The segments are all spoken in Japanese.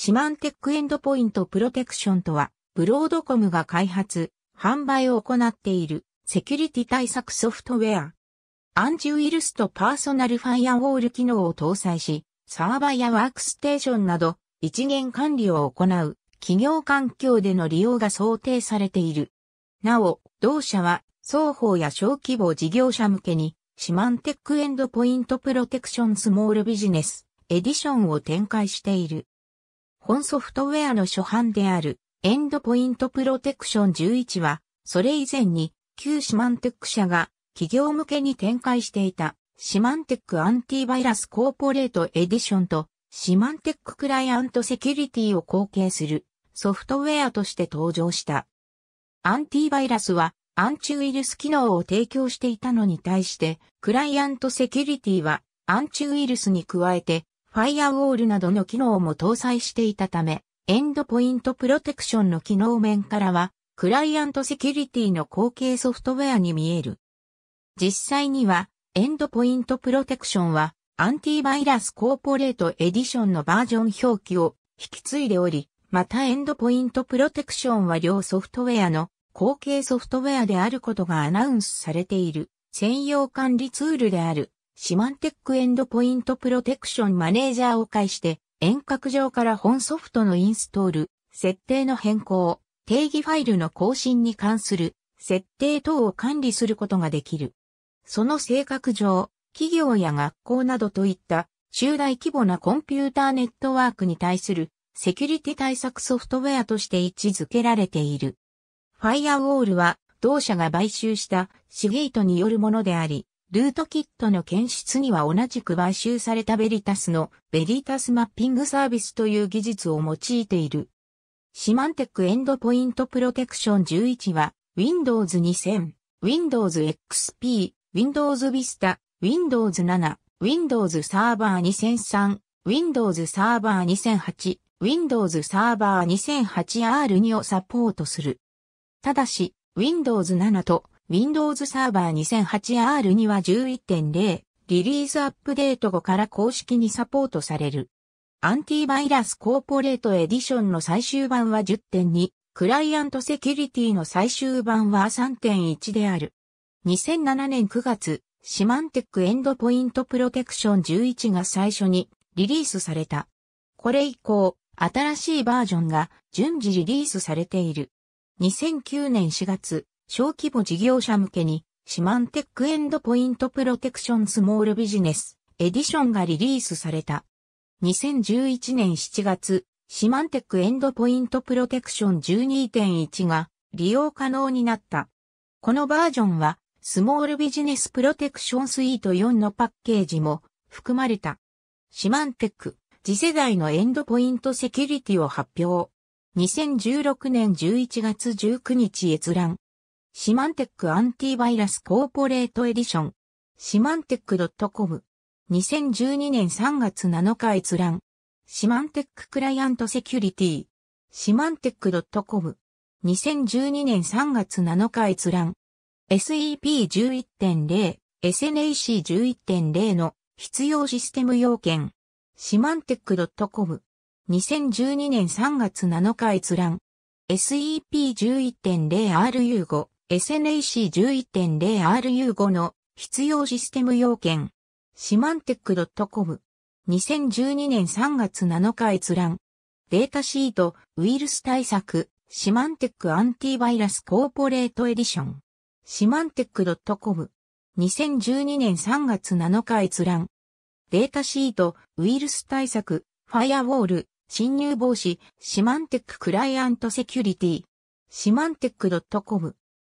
シマンテックエンドポイントプロテクションとは、ブロードコムが開発、販売を行っているセキュリティ対策ソフトウェア。アンチウイルスとパーソナルファイアウォール機能を搭載し、サーバーやワークステーションなど一元管理を行う企業環境での利用が想定されている。なお、同社は双方や小規模事業者向けにシマンテックエンドポイントプロテクションスモールビジネスエディションを展開している。本ソフトウェアの初版であるエンドポイントプロテクション11は、それ以前に旧シマンテック社が企業向けに展開していたシマンテックアンティバイラスコーポレートエディションとシマンテッククライアントセキュリティを後継するソフトウェアとして登場した。アンティバイラスはアンチウイルス機能を提供していたのに対して、クライアントセキュリティはアンチウイルスに加えてファイアウォールなどの機能も搭載していたため、エンドポイントプロテクションの機能面からは、クライアントセキュリティの後継ソフトウェアに見える。実際には、エンドポイントプロテクションは、アンティバイラスコーポレートエディションのバージョン表記を引き継いでおり、またエンドポイントプロテクションは両ソフトウェアの後継ソフトウェアであることがアナウンスされている専用管理ツールである。シマンテックエンドポイントプロテクションマネージャーを介して、遠隔上から本ソフトのインストール、設定の変更、定義ファイルの更新に関する設定等を管理することができる。その性格上、企業や学校などといった中大規模なコンピューターネットワークに対するセキュリティ対策ソフトウェアとして位置づけられている。ファイアウォールは同社が買収したシゲイトによるものであり、ルートキットの検出には同じく買収されたベリタスのベリタスマッピングサービスという技術を用いている。シマンテックエンドポイントプロテクション11は Windows 2000、Windows XP、Windows Vista、Windows 7、Windows サーバー2003、Windows サーバー2008、Windows サーバー 2008R2 をサポートする。ただし、Windows 7と Windows Server 2008R には11.0リリースアップデート後から公式にサポートされる。アンティバイラスコーポレートエディションの最終版は10.2、クライアントセキュリティの最終版は3.1である。2007年9月、シマンテックエンドポイントプロテクション11が最初にリリースされた。これ以降、新しいバージョンが順次リリースされている。2009年4月、小規模事業者向けに、シマンテックエンドポイントプロテクションスモールビジネスエディションがリリースされた。2011年7月、シマンテックエンドポイントプロテクション12.1が利用可能になった。このバージョンは、スモールビジネスプロテクションスイート4のパッケージも含まれた。シマンテック、次世代のエンドポイントセキュリティを発表。2016年11月19日閲覧。シマンテックアンティバイラスコーポレートエディション。シマンテック .com。2012年3月7日閲覧。シマンテッククライアントセキュリティ。シマンテック .com。2012年3月7日閲覧。SEP11.0、SNAC11.0 の必要システム要件。シマンテック .com。2012年3月7日閲覧。SEP11.0RU5。SNAC11.0RU5 の必要システム要件。シマンテック .com。2012年3月7日閲覧。データシート、ウイルス対策、シマンテックアンティバイラスコーポレートエディション。シマンテック .com。2012年3月7日閲覧。データシート、ウイルス対策、ファイアウォール、侵入防止、シマンテッククライアントセキュリティ。シマンテック .com。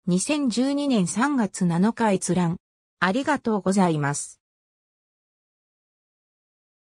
2012年3月7日閲覧。ありがとうございます。